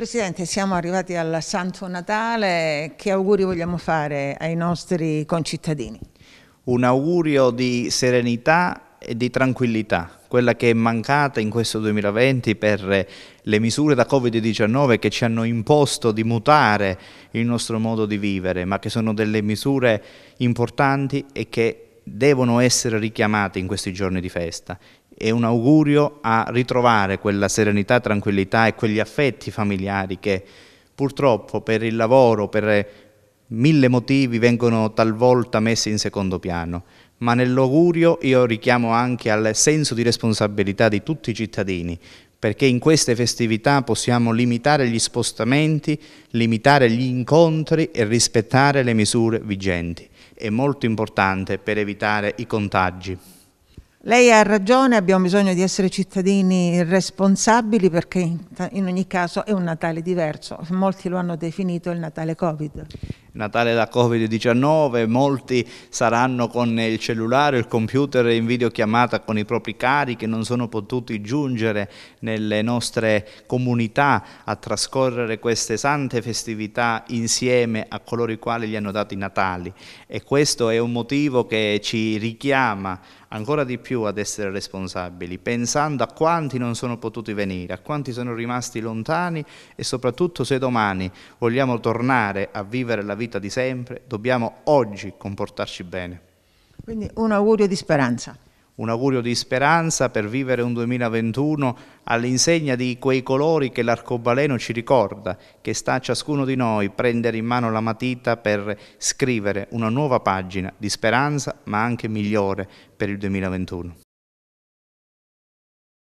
Presidente, siamo arrivati al Santo Natale, che auguri vogliamo fare ai nostri concittadini? Un augurio di serenità e di tranquillità, quella che è mancata in questo 2020 per le misure da Covid-19 che ci hanno imposto di mutare il nostro modo di vivere, ma che sono delle misure importanti e che devono essere richiamate in questi giorni di festa. È un augurio a ritrovare quella serenità, tranquillità e quegli affetti familiari che purtroppo per il lavoro, per mille motivi vengono talvolta messi in secondo piano. Ma nell'augurio io richiamo anche al senso di responsabilità di tutti i cittadini, perché in queste festività possiamo limitare gli spostamenti, limitare gli incontri e rispettare le misure vigenti. È molto importante per evitare i contagi. Lei ha ragione, abbiamo bisogno di essere cittadini responsabili perché in ogni caso è un Natale diverso, molti lo hanno definito il Natale Covid. Natale da Covid-19, molti saranno con il cellulare, il computer in videochiamata con i propri cari che non sono potuti giungere nelle nostre comunità a trascorrere queste sante festività insieme a coloro i quali gli hanno dato i Natali e questo è un motivo che ci richiama ancora di più ad essere responsabili, pensando a quanti non sono potuti venire, a quanti sono rimasti lontani e soprattutto se domani vogliamo tornare a vivere la vita di sempre, dobbiamo oggi comportarci bene. Quindi un augurio di speranza un augurio di speranza per vivere un 2021 all'insegna di quei colori che l'arcobaleno ci ricorda, che sta a ciascuno di noi prendere in mano la matita per scrivere una nuova pagina di speranza, ma anche migliore per il 2021.